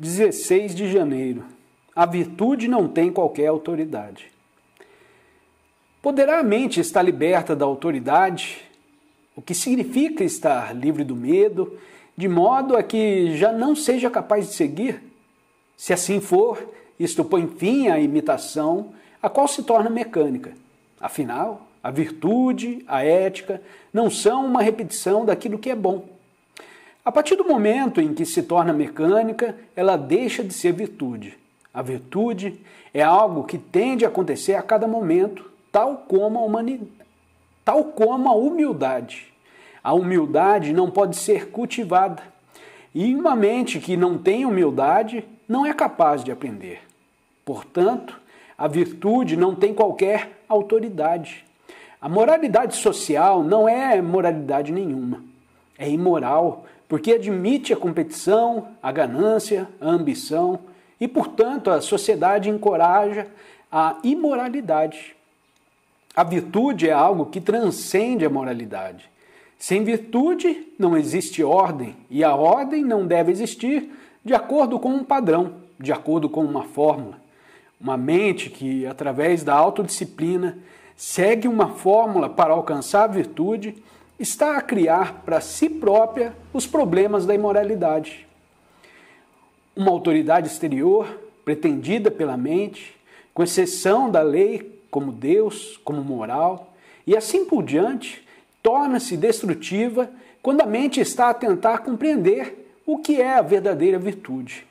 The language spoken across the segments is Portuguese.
16 de janeiro. A virtude não tem qualquer autoridade. Poderá a mente estar liberta da autoridade, o que significa estar livre do medo, de modo a que já não seja capaz de seguir? Se assim for, isto põe fim à imitação, a qual se torna mecânica. Afinal, a virtude, a ética, não são uma repetição daquilo que é bom a partir do momento em que se torna mecânica, ela deixa de ser virtude. A virtude é algo que tende a acontecer a cada momento, tal como a humanidade, tal como a humildade. A humildade não pode ser cultivada. E uma mente que não tem humildade não é capaz de aprender. Portanto, a virtude não tem qualquer autoridade. A moralidade social não é moralidade nenhuma. É imoral porque admite a competição, a ganância, a ambição e, portanto, a sociedade encoraja a imoralidade. A virtude é algo que transcende a moralidade. Sem virtude não existe ordem, e a ordem não deve existir de acordo com um padrão, de acordo com uma fórmula. Uma mente que, através da autodisciplina, segue uma fórmula para alcançar a virtude está a criar para si própria os problemas da imoralidade. Uma autoridade exterior, pretendida pela mente, com exceção da lei como Deus, como moral, e assim por diante, torna-se destrutiva quando a mente está a tentar compreender o que é a verdadeira virtude.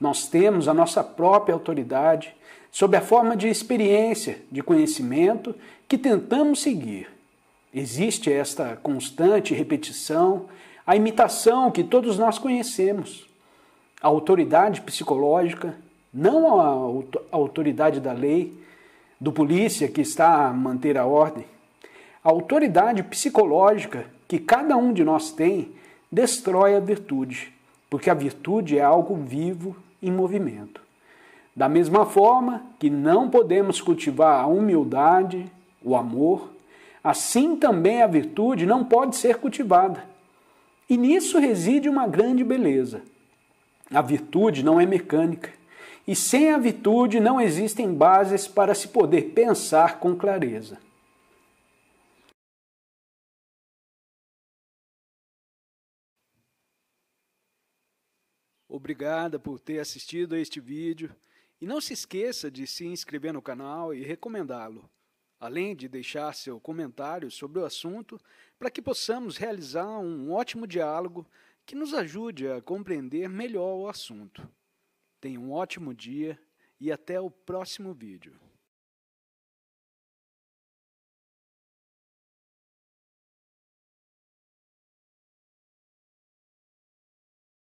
Nós temos a nossa própria autoridade sob a forma de experiência, de conhecimento que tentamos seguir. Existe esta constante repetição, a imitação que todos nós conhecemos. A autoridade psicológica, não a autoridade da lei, do polícia que está a manter a ordem. A autoridade psicológica que cada um de nós tem destrói a virtude, porque a virtude é algo vivo em movimento. Da mesma forma que não podemos cultivar a humildade, o amor, Assim também a virtude não pode ser cultivada. E nisso reside uma grande beleza. A virtude não é mecânica, e sem a virtude não existem bases para se poder pensar com clareza. Obrigada por ter assistido a este vídeo e não se esqueça de se inscrever no canal e recomendá-lo além de deixar seu comentário sobre o assunto, para que possamos realizar um ótimo diálogo que nos ajude a compreender melhor o assunto. Tenha um ótimo dia e até o próximo vídeo.